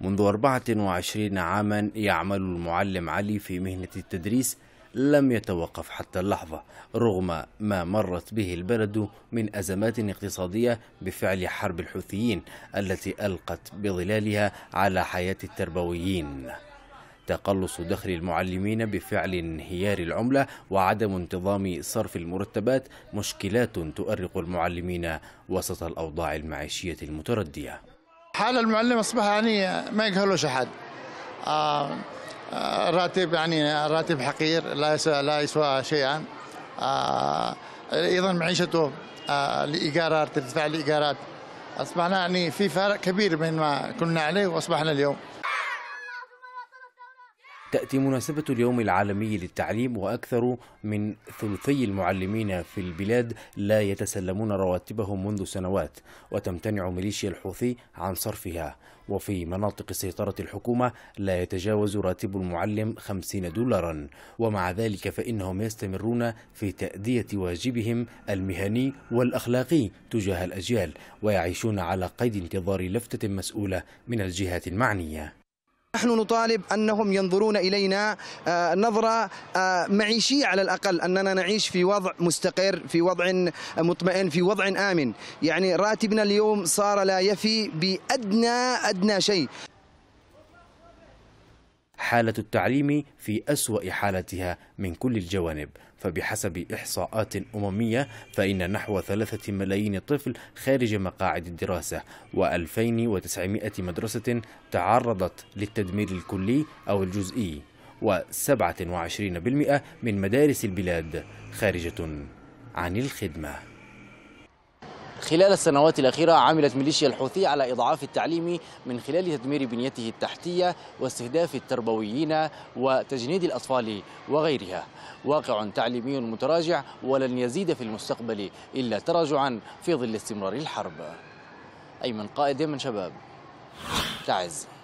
منذ 24 عاما يعمل المعلم علي في مهنة التدريس لم يتوقف حتى اللحظة رغم ما مرت به البلد من أزمات اقتصادية بفعل حرب الحوثيين التي ألقت بظلالها على حياة التربويين تقلص دخل المعلمين بفعل انهيار العملة وعدم انتظام صرف المرتبات مشكلات تؤرق المعلمين وسط الأوضاع المعيشية المتردية حال المعلم أصبح يعني ما يقهلوش أحد الراتب آه، آه، يعني الراتب حقير لا يسوى لا يسوى شيئا آه، ايضا معيشته الايجارات ترتفع الايجارات اصبحنا يعني في فارق كبير بين ما كنا عليه واصبحنا اليوم تأتي مناسبة اليوم العالمي للتعليم وأكثر من ثلثي المعلمين في البلاد لا يتسلمون رواتبهم منذ سنوات وتمتنع ميليشيا الحوثي عن صرفها وفي مناطق سيطرة الحكومة لا يتجاوز راتب المعلم 50 دولارا ومع ذلك فإنهم يستمرون في تأدية واجبهم المهني والأخلاقي تجاه الأجيال ويعيشون على قيد انتظار لفتة مسؤولة من الجهات المعنية نحن نطالب انهم ينظرون الينا آه، نظره آه، معيشيه على الاقل اننا نعيش في وضع مستقر في وضع آه، مطمئن في وضع امن يعني راتبنا اليوم صار لا يفي بادنى ادنى شيء حالة التعليم في أسوأ حالتها من كل الجوانب فبحسب إحصاءات أممية فإن نحو ثلاثة ملايين طفل خارج مقاعد الدراسة و2900 مدرسة تعرضت للتدمير الكلي أو الجزئي و27% من مدارس البلاد خارجة عن الخدمه خلال السنوات الأخيرة عملت ميليشيا الحوثي على إضعاف التعليم من خلال تدمير بنيته التحتية واستهداف التربويين وتجنيد الأطفال وغيرها واقع تعليمي متراجع ولن يزيد في المستقبل إلا تراجعا في ظل استمرار الحرب أيمن قائد من شباب تعز